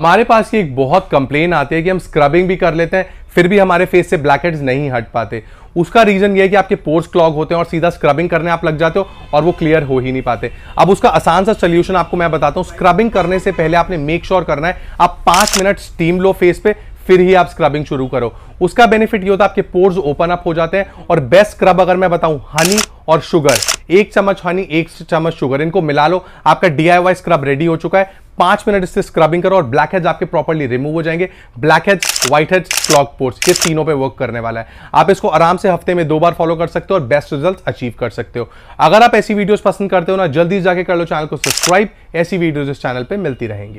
हमारे पास ये एक बहुत कंप्लेन आती है कि हम स्क्रबिंग भी कर लेते हैं फिर भी हमारे फेस से ब्लैकहेड्स नहीं हट पाते उसका रीज़न ये है कि आपके पोर्स क्लॉग होते हैं और सीधा स्क्रबिंग करने आप लग जाते हो और वो क्लियर हो ही नहीं पाते अब उसका आसान सा सोल्यूशन आपको मैं बताता हूँ स्क्रबिंग करने से पहले आपने मेक श्योर sure करना है आप पांच मिनट स्टीम लो फेस पे फिर ही आप स्क्रबिंग शुरू करो उसका बेनिफिट ये होता है आपके पोर्स ओपन अप हो जाते हैं और बेस्ट स्क्रब अगर मैं बताऊं हनी और शुगर एक चम्मच हनी एक चम्मच शुगर इनको मिला लो आपका डी स्क्रब रेडी हो चुका है पांच मिनट इससे स्क्रबिंग करो और ब्लैक हेड्स आपके प्रॉपरली रिमूव हो जाएंगे blackheads whiteheads clogged pores ये तीनों पे वर्क करने वाला है आप इसको आराम से हफ्ते में दो बार फॉलो कर सकते हो और बेस्ट रिजल्ट अचीव कर सकते हो अगर आप ऐसी वीडियोस पसंद करते हो ना जल्दी जाके कर लो चैनल को सब्सक्राइब ऐसी वीडियोज इस चैनल पर मिलती रहेंगी